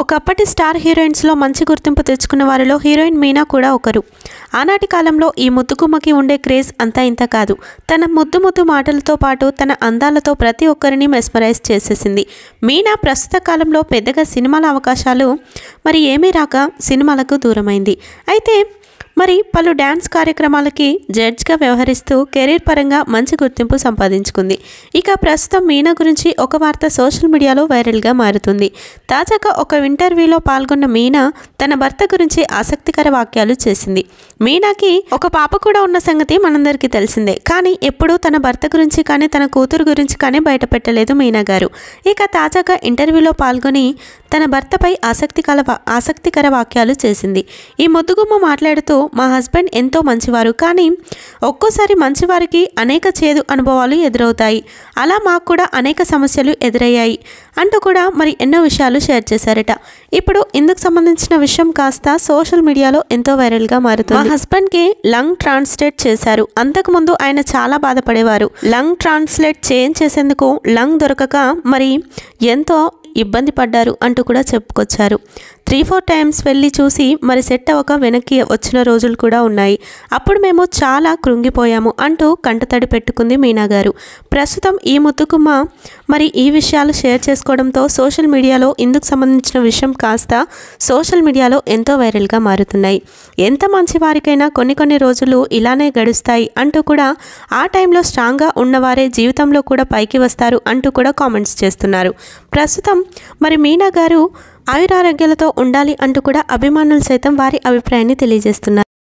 ఒకప్పటి స్టార్ హీరోయిన్స్లో మంచి గుర్తింపు తెచ్చుకున్న వారిలో హీరోయిన్ మీనా కూడా ఒకరు ఆనాటి కాలంలో ఈ ముద్దుగుమ్మకి ఉండే క్రేజ్ అంతా ఇంత కాదు తన ముద్దు ముద్దు మాటలతో పాటు తన అందాలతో ప్రతి ఒక్కరిని మెస్మరైజ్ చేసేసింది మీనా ప్రస్తుత కాలంలో పెద్దగా సినిమాల అవకాశాలు మరి ఏమీ రాక సినిమాలకు దూరమైంది అయితే మరి పలు డ్యాన్స్ కార్యక్రమాలకి జడ్జ్గా వ్యవహరిస్తూ కెరీర్ పరంగా మంచి గుర్తింపు సంపాదించుకుంది ఇక ప్రస్తుతం మీనా గురించి ఒక వార్త సోషల్ మీడియాలో వైరల్గా మారుతుంది తాజాగా ఒక ఇంటర్వ్యూలో పాల్గొన్న మీనా తన భర్త గురించి ఆసక్తికర వాక్యాలు చేసింది మీనాకి ఒక పాప కూడా ఉన్న సంగతి మనందరికీ తెలిసిందే కానీ ఎప్పుడూ తన భర్త గురించి కానీ తన కూతురు గురించి కానీ బయటపెట్టలేదు మీనా గారు ఇక తాజాగా ఇంటర్వ్యూలో పాల్గొని తన భర్తపై ఆసక్తికర ఆసక్తికర వాక్యాలు చేసింది ఈ ముద్దుగుమ్మ మాట్లాడుతూ మా హస్బెండ్ ఎంతో మంచివారు కానీ ఒక్కోసారి మంచివారికి అనేక చేదు అనుభవాలు ఎదురవుతాయి అలా మాకు కూడా అనేక సమస్యలు ఎదురయ్యాయి అంటూ కూడా మరి ఎన్నో విషయాలు షేర్ చేశారట ఇప్పుడు ఇందుకు సంబంధించిన విషయం కాస్త సోషల్ మీడియాలో ఎంతో వైరల్గా మారుతుంది మా హస్బెండ్కి లంగ్ ట్రాన్స్లేట్ చేశారు అంతకుముందు ఆయన చాలా బాధపడేవారు లంగ్ ట్రాన్స్లేట్ చేయించేసేందుకు లంగ్ దొరకక మరి ఎంతో ఇబ్బంది పడ్డారు అంటూ కూడా చెప్పుకొచ్చారు త్రీ ఫోర్ టైమ్స్ వెళ్ళి చూసి మరి సెట్ అవ్వక వెనక్కి వచ్చిన రోజులు కూడా ఉన్నాయి అప్పుడు మేము చాలా కృంగిపోయాము అంటూ కంటతడి పెట్టుకుంది మీనా గారు ప్రస్తుతం ఈ ముద్దుకుమ్మ మరి ఈ విషయాలు షేర్ చేసుకోవడంతో సోషల్ మీడియాలో ఇందుకు సంబంధించిన విషయం కాస్త సోషల్ మీడియాలో ఎంతో వైరల్గా మారుతున్నాయి ఎంత మంచి వారికైనా కొన్ని కొన్ని రోజులు ఇలానే గడుస్తాయి అంటూ కూడా ఆ టైంలో స్ట్రాంగ్గా ఉన్నవారే జీవితంలో కూడా పైకి వస్తారు అంటూ కూడా కామెంట్స్ చేస్తున్నారు ప్రస్తుతం మరి మీనా గారు ఆయురారోగ్యాలతో ఉండాలి అంటూ కూడా అభిమానులు సైతం వారి అభిప్రాయాన్ని తెలియజేస్తున్నారు